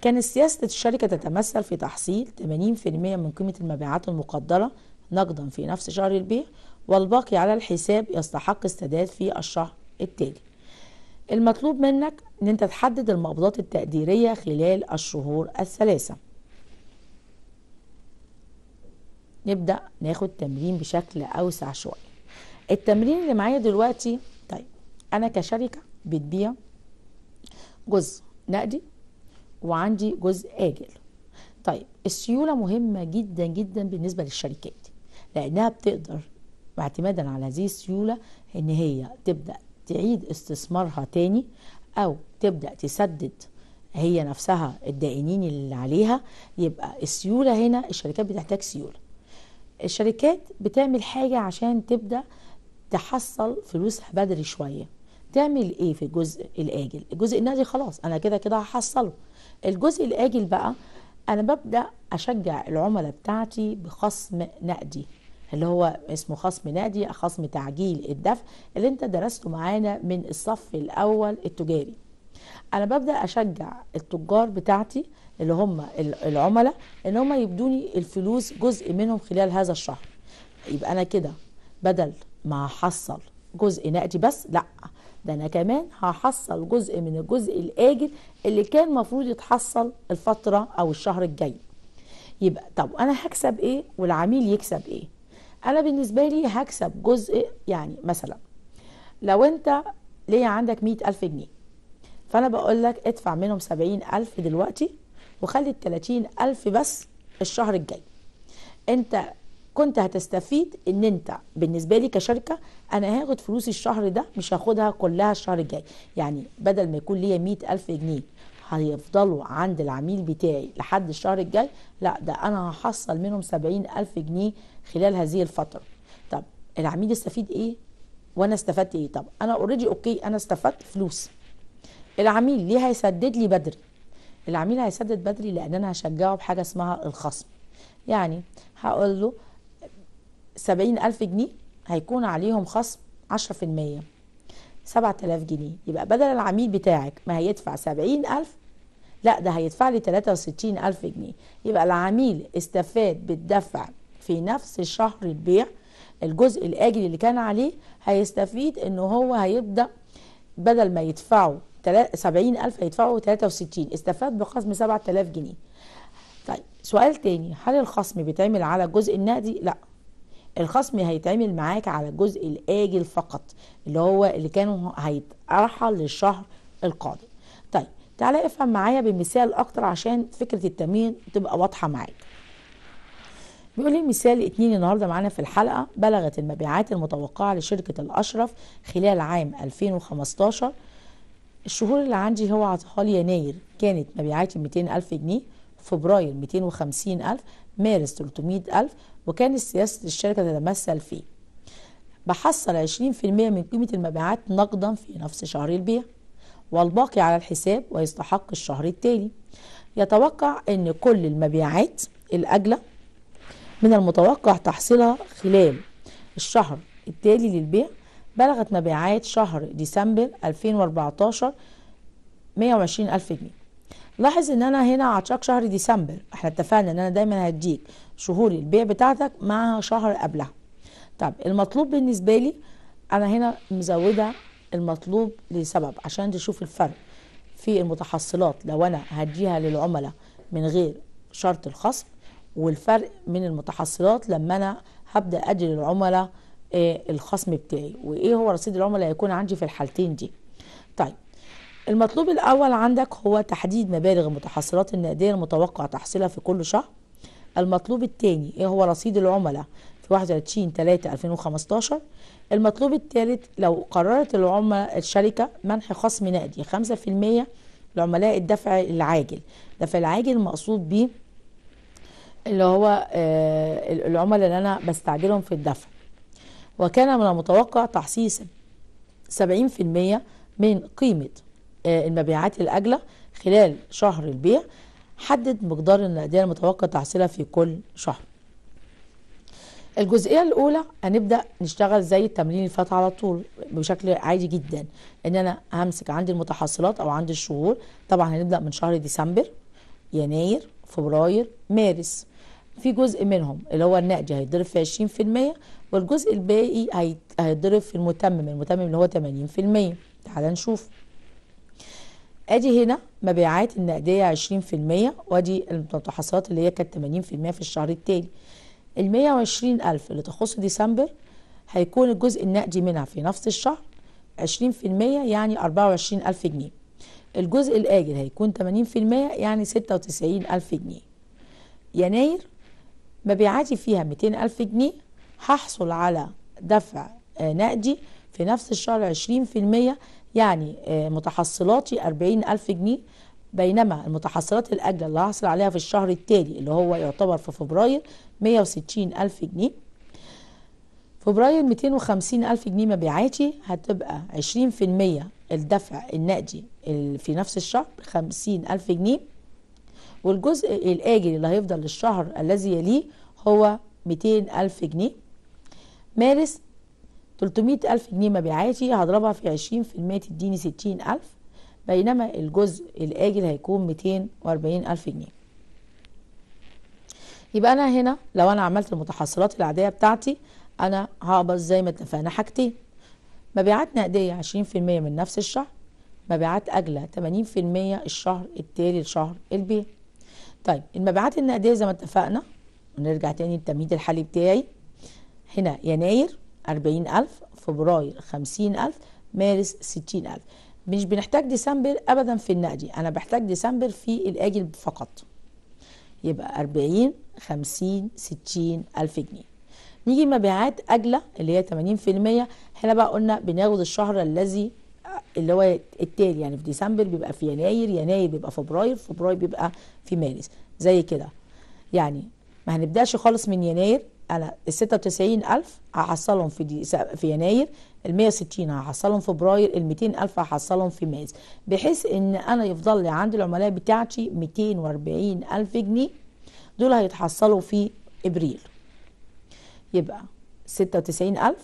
كان سياسة الشركة تتمثل في تحصيل 80% من قيمة المبيعات المقدرة نقدا في نفس شهر البيع والباقي على الحساب يستحق السداد في الشهر التالي المطلوب منك ان انت تحدد المقبضات التقديرية خلال الشهور الثلاثة نبدأ ناخد تمرين بشكل اوسع شوية التمرين اللي معايا دلوقتي طيب انا كشركة بتبيع جزء نقدي وعندي جزء اجل طيب السيولة مهمة جدا جدا بالنسبة للشركات لانها بتقدر واعتمادا على هذه السيولة ان هي تبدأ تعيد استثمارها تاني او تبدأ تسدد هي نفسها الدائنين اللي عليها يبقى السيولة هنا الشركات بتحتاج سيولة الشركات بتعمل حاجة عشان تبدأ تحصل فلوسها بدري شوية تعمل ايه في الجزء الاجل الجزء النقدي خلاص انا كده كده هحصله الجزء الاجل بقى انا ببدأ اشجع العملاء بتاعتي بخصم نقدي اللي هو اسمه خصم نادي خصم تعجيل الدفع اللي انت درسته معانا من الصف الاول التجاري انا ببدا اشجع التجار بتاعتي اللي هم العملاء ان هم يبدوني الفلوس جزء منهم خلال هذا الشهر يبقى انا كده بدل ما هحصل جزء نقدي بس لا ده انا كمان هحصل جزء من الجزء الاجل اللي كان المفروض يتحصل الفتره او الشهر الجاي يبقى طب انا هكسب ايه والعميل يكسب ايه انا بالنسبه لي هكسب جزء يعني مثلا لو انت ليا عندك مئة ألف جنيه فأنا بقول لك ادفع منهم سبعين ألف دلوقتي وخلي التلاتين ألف بس الشهر الجاي أنت كنت هتستفيد ان انت بالنسبه لي كشركه انا هاخد فلوس الشهر ده مش هاخدها كلها الشهر الجاي يعني بدل ما يكون ليا مئة ألف جنيه هيفضلوا عند العميل بتاعي لحد الشهر الجاي لا ده انا هحصل منهم سبعين الف جنيه خلال هذه الفتره طب العميل استفيد ايه وانا استفدت ايه طب انا اوريدي اوكي انا استفدت فلوس العميل ليه هيسدد لي بدري العميل هيسدد بدري لان انا هشجعه بحاجه اسمها الخصم يعني هقول له سبعين الف جنيه هيكون عليهم خصم عشرة في المية 7000 جنيه يبقى بدل العميل بتاعك ما هيدفع 70000 لا ده هيدفع لي 63000 جنيه يبقى العميل استفاد بالدفع في نفس شهر البيع الجزء الاجل اللي كان عليه هيستفيد ان هو هيبدا بدل ما يدفعوا 70000 هيدفعوا 63 استفاد بخصم 7000 جنيه طيب سؤال تاني هل الخصم بيتعمل على الجزء النقدي لا الخصم هيتعمل معاك على الجزء الاجل فقط اللي هو اللي كان هيترحل للشهر القادم طيب تعالى افهم معايا بمثال اكتر عشان فكره التمين تبقى واضحه معاك بيقول لي مثال اتنين النهارده معانا في الحلقه بلغت المبيعات المتوقعه لشركه الاشرف خلال عام 2015 الشهور اللي عندي هو عطهال يناير كانت مبيعاتي 200 ألف جنيه فبراير 250 ألف مارس 300000 وكانت سياسة الشركة تتمثل في بحصل 20% من قيمة المبيعات نقدا في نفس شهر البيع والباقي على الحساب ويستحق الشهر التالي يتوقع أن كل المبيعات الأجلة من المتوقع تحصيلها خلال الشهر التالي للبيع بلغت مبيعات شهر ديسمبر 2014 120 ألف جنيه لاحظ ان انا هنا عطاك شهر ديسمبر احنا اتفقنا ان انا دايما هديك شهور البيع بتاعتك مع شهر قبلها طب المطلوب بالنسبه لي انا هنا مزوده المطلوب لسبب عشان تشوف الفرق في المتحصلات لو انا هديها للعملاء من غير شرط الخصم والفرق من المتحصلات لما انا هبدا ادي للعملاء آه، الخصم بتاعي وايه هو رصيد العملاء هيكون عندي في الحالتين دي طيب المطلوب الأول عندك هو تحديد مبالغ المتحصلات النقدية المتوقع تحصيلها في كل شهر المطلوب الثاني ايه هو رصيد العملاء في 31 3 2015 المطلوب الثالث لو قررت العملاء الشركة منح خصم نقدي 5% لعملاء الدفع العاجل الدفع العاجل مقصود بيه اللي هو آه، العملاء اللي أنا بستعجلهم في الدفع وكان من المتوقع تحصيل 70% من قيمة آه، المبيعات الأجلة خلال شهر البيع حدد مقدار النقدية المتوقع تحصيلها في كل شهر الجزئية الأولى هنبدأ نشتغل زي التمرين اللي فات على طول بشكل عادي جدا إن أنا همسك عندي المتحصلات أو عندي الشهور طبعا هنبدأ من شهر ديسمبر يناير فبراير مارس في جزء منهم اللي هو النقدي هيتضرب في 20% والجزء الباقي هيتضرب في المتمم المتمم اللي هو 80% تعال نشوف ادي هنا مبيعات النقديه 20% وادي المتفحصات اللي هي كانت 80% في الشهر التاني ال 120000 اللي تخص ديسمبر هيكون الجزء النقدي منها في نفس الشهر 20% يعني 24000 جنيه الجزء الآجل هيكون 80% يعني 96000 جنيه يناير مبيعاتي فيها 200000 جنيه هحصل على دفع آه، نقدي في نفس الشهر 20% يعني آه، متحصلاتي 40000 جنيه بينما المتحصلات الأجلة اللي هحصل عليها في الشهر التالي اللي هو يعتبر في فبراير 160000 جنيه فبراير 250000 جنيه مبيعاتي هتبقى 20% الدفع النقدي في نفس الشهر 50000 جنيه والجزء الآجل اللي هيفضل للشهر الذي يليه هو 200000 جنيه مارس 300 ألف جنيه مبيعاتي هضربها في 20% تديني 60 ألف بينما الجزء الآجل هيكون 240 ألف جنيه يبقى أنا هنا لو أنا عملت المتحصلات العادية بتاعتي أنا هقبض زي ما اتفقنا حاجتين مبيعات نقدية 20% من نفس الشهر مبيعات أجلة 80% الشهر التالي لشهر البيع طيب المبيعات النقدية زي ما اتفقنا ونرجع تاني للتمهيد الحالي بتاعي هنا يناير أربعين ألف فبراير خمسين ألف مارس ستين ألف مش بنحتاج ديسمبر أبدا في النقدي أنا بحتاج ديسمبر في الآجل فقط يبقى أربعين خمسين ستين ألف جنيه نيجي مبيعات أجلة اللي هي تمانين في المية هنا بقى قلنا بناخد الشهر الذي اللي هو التالي يعني في ديسمبر بيبقى في يناير يناير بيبقى فبراير فبراير بيبقى في مارس زي كده يعني ما هنبداش خالص من يناير انا ال 96000 هحصلهم في دي في يناير ال 160 هحصلهم في فبراير ال 200000 هحصلهم في مارس بحيث ان انا يفضل لي عند العملاء بتاعتي 240000 جنيه دول هيتحصلوا في ابريل يبقى 96000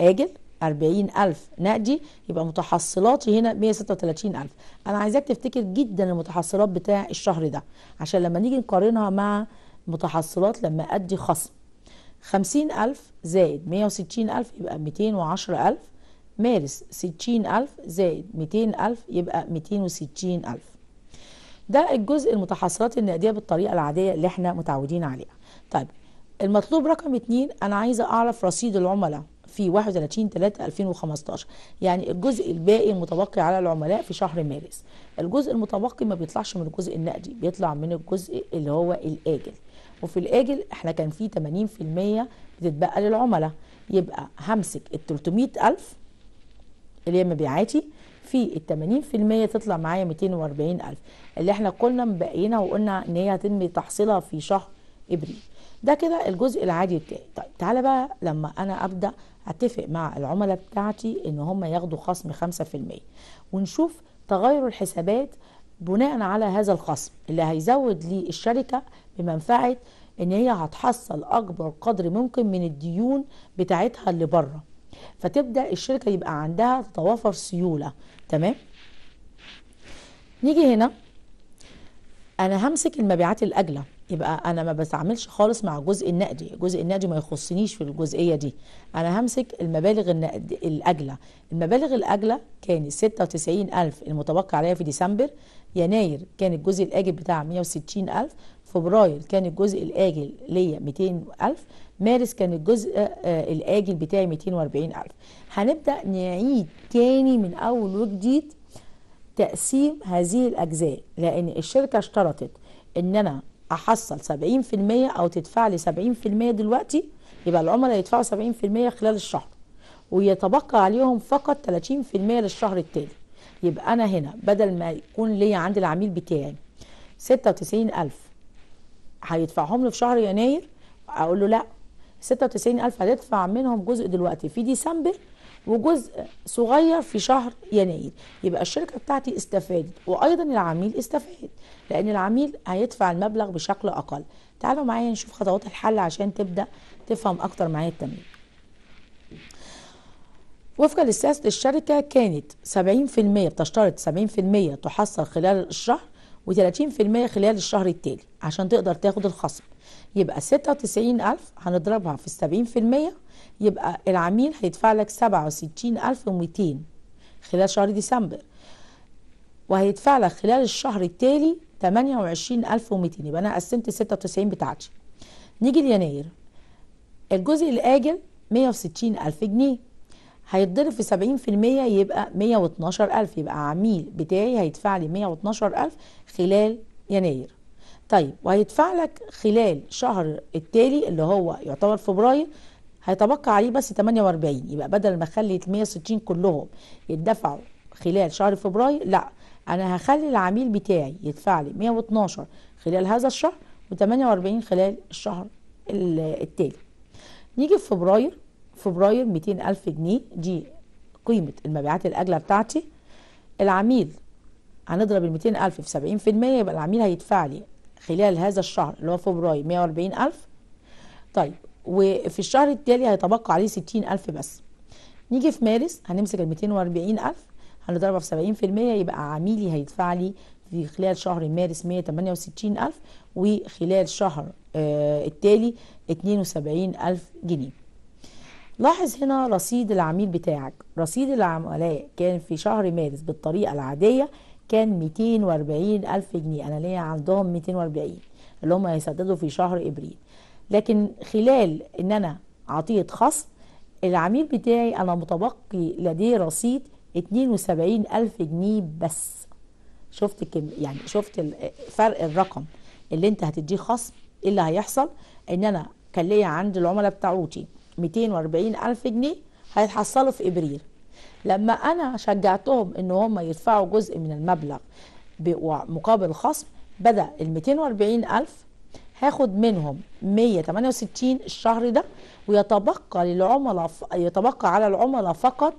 اجل 40000 نقدي يبقى متحصلاتي هنا 136000 انا عايزاك تفتكر جدا المتحصلات بتاع الشهر ده عشان لما نيجي نقارنها مع متحصلات لما ادي خصم خمسين ألف زائد مية وستين ألف يبقى ميتين وعشر ألف مارس ستين ألف زائد ميتين ألف يبقى ميتين وستين ألف ده الجزء المتحصلات النقدية بالطريقة العادية اللي احنا متعودين عليها طيب المطلوب رقم اتنين أنا عايزة أعرف رصيد العملاء في 31 3 2015 يعني الجزء الباقي المتبقي على العملاء في شهر مارس الجزء المتبقي ما بيطلعش من الجزء النقدي بيطلع من الجزء اللي هو الاجل وفي الاجل احنا كان في 80% بتتبقى للعملاء يبقى همسك ال 300000 اللي هي مبيعاتي في ال 80% تطلع معايا 240000 اللي احنا كنا مبقينا وقلنا ان هي هتم تحصيلها في شهر ابريل ده كده الجزء العادي بتاعي طيب تعالى بقى لما انا ابدا اتفق مع العملاء بتاعتي ان هم ياخدوا خصم 5% ونشوف تغير الحسابات بناء على هذا الخصم اللي هيزود لي الشركة بمنفعة ان هي هتحصل اكبر قدر ممكن من الديون بتاعتها اللي بره فتبدأ الشركة يبقى عندها تتوفر سيولة تمام نيجي هنا انا همسك المبيعات الاجله يبقى انا ما بتعاملش خالص مع الجزء النقدي الجزء النقدي ما يخصنيش في الجزئيه دي انا همسك المبالغ النقد الاجله المبالغ الاجله كانت 96000 المتوقع عليها في ديسمبر يناير كان الجزء الاجل بتاع 160000 فبراير كان الجزء الاجل ليا 200000 مارس كان الجزء آه، آه، الاجل بتاعي 240000 هنبدا نعيد تاني من اول وجديد تقسيم هذه الاجزاء لان الشركه اشترطت ان انا احصل 70% او تدفع لي 70% دلوقتي يبقى العملاء يدفعوا 70% خلال الشهر ويتبقى عليهم فقط 30% للشهر التالي يبقى انا هنا بدل ما يكون ليا عند العميل بتاعي 96000 هيدفعهم له في شهر يناير اقول له لا 96000 هتدفع منهم جزء دلوقتي في ديسمبر وجزء صغير في شهر يناير يبقى الشركه بتاعتي استفادت وايضا العميل استفاد لان العميل هيدفع المبلغ بشكل اقل تعالوا معايا نشوف خطوات الحل عشان تبدا تفهم اكتر معايا التمرين وفقا للسياسة الشركة كانت 70% بتشترط 70% تحصل خلال الشهر و30% خلال الشهر التالي عشان تقدر تاخد الخصم يبقى 96000 هنضربها في 70% يبقى العميل هيدفع لك 67200 خلال شهر ديسمبر وهيدفع لك خلال الشهر التالي 28200 يبقى انا قسمت 96 بتاعتي نيجي ليناير الجزء الاجل 160000 جنيه هيتضرب في 70% يبقى 112000 يبقى عميل بتاعي هيدفع لي 112000 خلال يناير طيب وهيدفع لك خلال شهر التالي اللي هو يعتبر فبراير هيتبقى عليه بس 48 يبقى بدل ما اخلي 160 كلهم يدفعوا خلال شهر فبراير لا انا هخلي العميل بتاعي يدفع لي 112 خلال هذا الشهر و48 خلال الشهر التالي نيجي في فبراير فبراير 200000 جنيه دي قيمة المبيعات الأجلة بتاعتي العميل هنضرب ال 200000 في 70% يبقى العميل هيدفع لي خلال هذا الشهر اللي هو فبراير 140000 طيب وفي الشهر التالي هيتبقى عليه 60 ألف بس نيجي في مارس هنمسك ال 240 ألف هنضربها في 70% يبقى عميلي هيدفع لي في خلال شهر مارس 168 ألف وخلال شهر آه التالي ألف جنيه لاحظ هنا رصيد العميل بتاعك رصيد العملاء كان في شهر مارس بالطريقة العادية كان 240 ألف جنيه أنا ليا عندهم 240 اللي هم هيسددوا في شهر إبريل لكن خلال ان انا عطيت خصم العميل بتاعي انا متبقي لديه رصيد 72 الف جنيه بس شفت كم يعني شفت فرق الرقم اللي انت هتديه خصم ايه اللي هيحصل ان انا كان ليا عند العملاء بتاعوتي 240 الف جنيه هيتحصلوا في ابريل لما انا شجعتهم ان هم يدفعوا جزء من المبلغ مقابل خصم بدا ال 240 الف هاخد منهم 168 الشهر ده ويتبقى للعملاء ف... يتبقى على العملاء فقط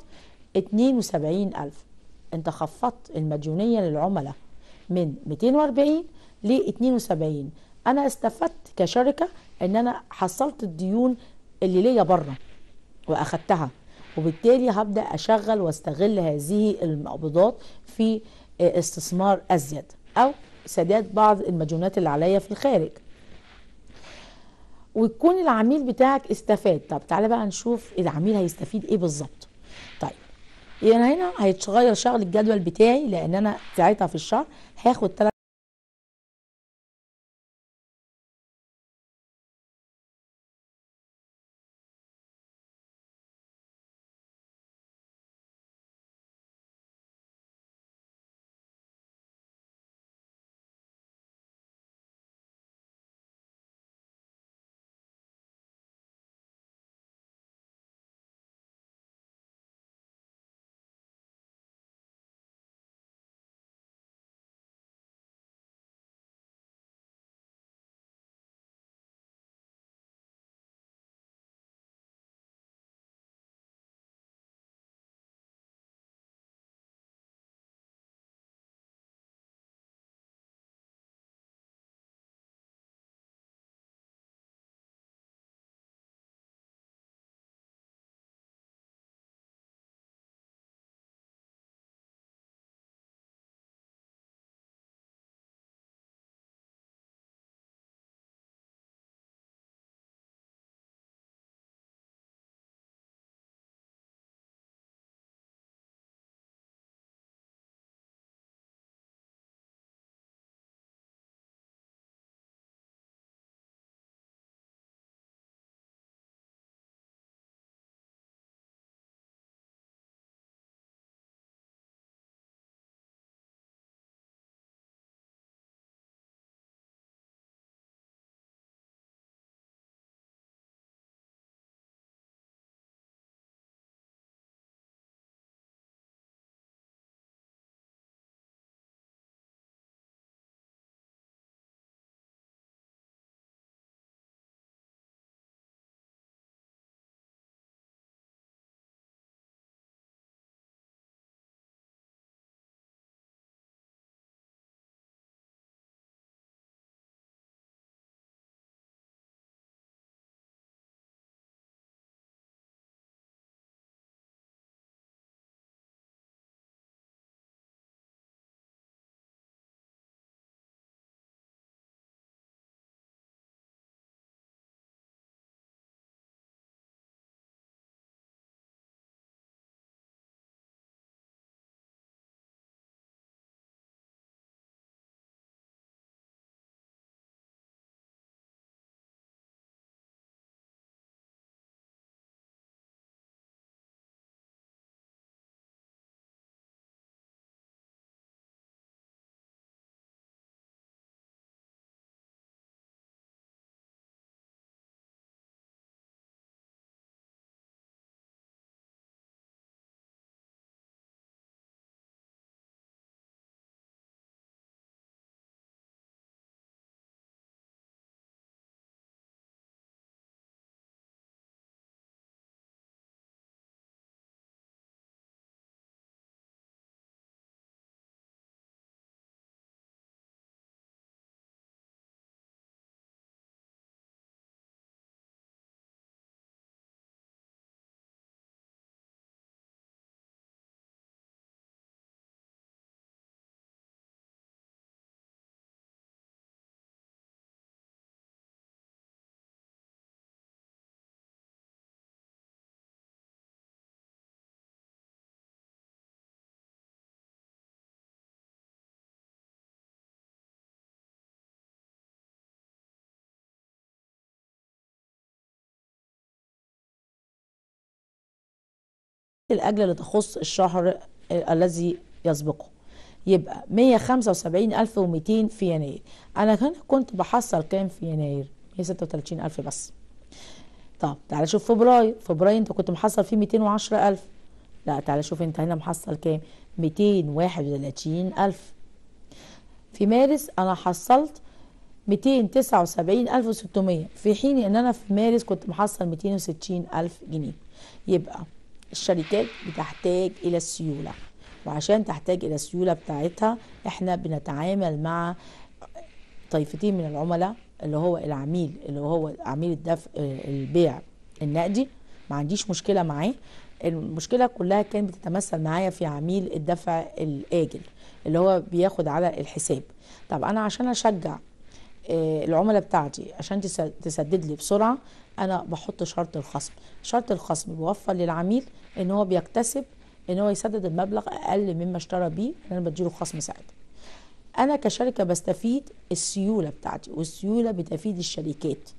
72000 انت خفضت المديونيه للعملاء من 240 ل 72 انا استفدت كشركه ان انا حصلت الديون اللي ليا بره واخدتها وبالتالي هبدا اشغل واستغل هذه المقبضات في آه، استثمار ازيد او سداد بعض المديونات اللي عليا في الخارج ويكون العميل بتاعك استفاد طب تعالى بقى نشوف العميل هيستفيد ايه بالظبط طيب انا يعني هنا هيتغير شغل الجدول بتاعي لان انا ساعتها في الشهر هاخد 3 الأجلة اللي تخص الشهر آه، الذي يسبقه يبقى 175200 في يناير أنا هنا كنت بحصل كام في يناير 136000 بس طب تعالى شوف فبراير فبراير انت كنت محصل فيه 210000 لا تعالى شوف انت هنا محصل كام 231000 في مارس انا حصلت 279600 في حين ان انا في مارس كنت محصل 260000 جنيه يبقى الشركات بتحتاج إلى السيولة وعشان تحتاج إلى السيولة بتاعتها احنا بنتعامل مع طائفتين من العملاء اللي هو العميل اللي هو عميل الدفع البيع النقدي ما عنديش مشكلة معاه المشكلة كلها كانت بتتمثل معايا في عميل الدفع الآجل اللي هو بياخد على الحساب طب أنا عشان أشجع آه، العملاء بتاعتي عشان تسدد لي بسرعه انا بحط شرط الخصم شرط الخصم بيوفر للعميل ان هو بيكتسب ان هو يسدد المبلغ اقل مما اشترى بيه انا بديله خصم ساعتها انا كشركه بستفيد السيوله بتاعتي والسيوله بتفيد الشركات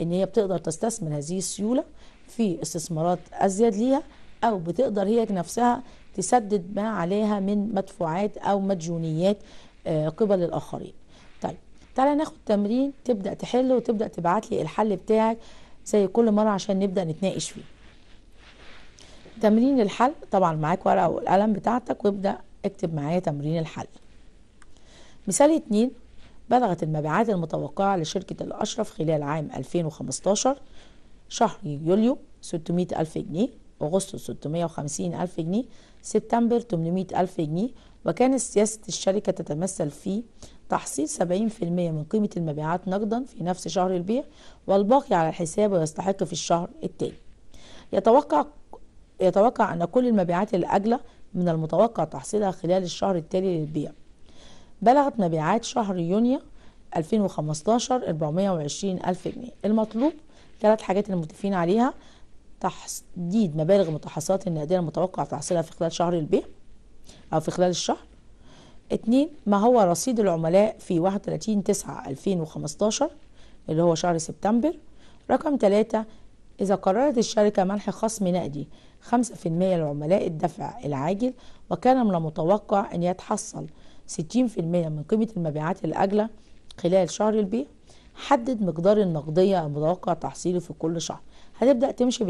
ان هي بتقدر تستثمر هذه السيوله في استثمارات ازيد ليها او بتقدر هي نفسها تسدد ما عليها من مدفوعات او مديونيات آه، قبل الاخرين طيب تعالى ناخد تمرين تبدا تحل وتبدا تبعت لي الحل بتاعك زي كل مره عشان نبدا نتناقش فيه تمرين الحل طبعا معاك ورقه والقلم بتاعتك وابدا اكتب معايا تمرين الحل مثال اتنين بلغت المبيعات المتوقعة لشركة الأشرف خلال عام 2015 شهر يوليو 600 ألف جنيه أغسطس 650 ألف جنيه سبتمبر 800 ألف جنيه وكانت سياسة الشركة تتمثل في تحصيل 70% من قيمة المبيعات نقدا في نفس شهر البيع والباقي على الحساب ويستحق في الشهر التالي يتوقع يتوقع أن كل المبيعات الأجلة من المتوقع تحصيلها خلال الشهر التالي للبيع بلغت مبيعات شهر يونيو 2015 420 ألف جنيه المطلوب ثلاث حاجات المتفقين عليها تحديد مبالغ متحصلات النقدية المتوقع تحصيلها في خلال شهر البيع أو في خلال الشهر اتنين ما هو رصيد العملاء في 31 9 2015 اللي هو شهر سبتمبر رقم تلاتة إذا قررت الشركة منح خصم نقدي 5% لعملاء الدفع العاجل وكان من المتوقع أن يتحصل 60% من قيمة المبيعات الأجلة خلال شهر البيع حدد مقدار النقدية المتوقع تحصيله في كل شهر هتبدا تمشي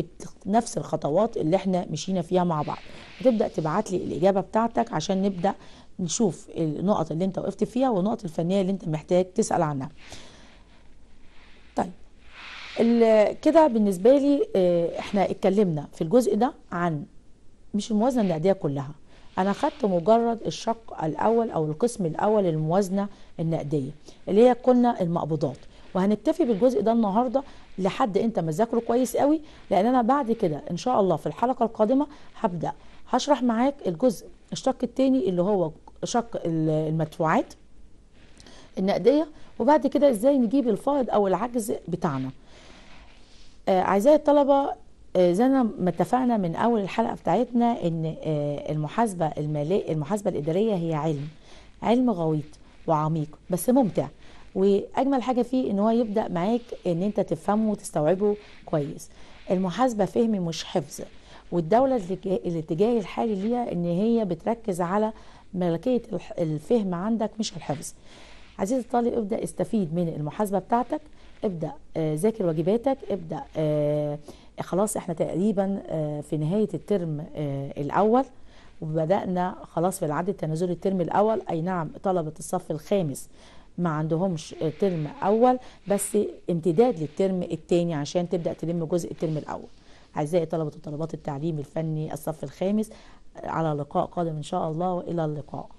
بنفس الخطوات اللي احنا مشينا فيها مع بعض هتبدا تبعت لي الاجابه بتاعتك عشان نبدا نشوف النقط اللي انت وقفت فيها والنقط الفنيه اللي انت محتاج تسال عنها طيب كده بالنسبه لي آه، احنا اتكلمنا في الجزء ده عن مش الموازنه النقديه كلها انا خدت مجرد الشق الاول او القسم الاول الموازنه النقديه اللي هي قلنا المقبوضات وهنكتفي بالجزء ده النهارده لحد انت مذاكره كويس قوي لان انا بعد كده ان شاء الله في الحلقه القادمه هبدا هشرح معاك الجزء الشق الثاني اللي هو شق المدفوعات النقديه وبعد كده ازاي نجيب الفائض او العجز بتاعنا آه، اعزائي الطلبه زينا آه، زي ما اتفقنا من اول الحلقه بتاعتنا ان آه، المحاسبه الماليه المحاسبه الاداريه هي علم علم غويط وعميق بس ممتع واجمل حاجه فيه ان هو يبدا معاك ان انت تفهمه وتستوعبه كويس المحاسبه فهم مش حفظ والدوله الاتجاه الحالي ليها ان هي بتركز على ملكيه الفهم عندك مش الحفظ عزيزي الطالب ابدا استفيد من المحاسبه بتاعتك ابدا آه، ذاكر واجباتك ابدا آه، خلاص احنا تقريبا آه، في نهايه الترم الاول وبدانا خلاص في العدد التنازلي الترم الاول اي نعم طلبه الصف الخامس ما عندهمش ترم اول بس امتداد للترم الثاني عشان تبدا تلم جزء الترم الاول اعزائي طلبه وطلبات التعليم الفني الصف الخامس على لقاء قادم ان شاء الله والى اللقاء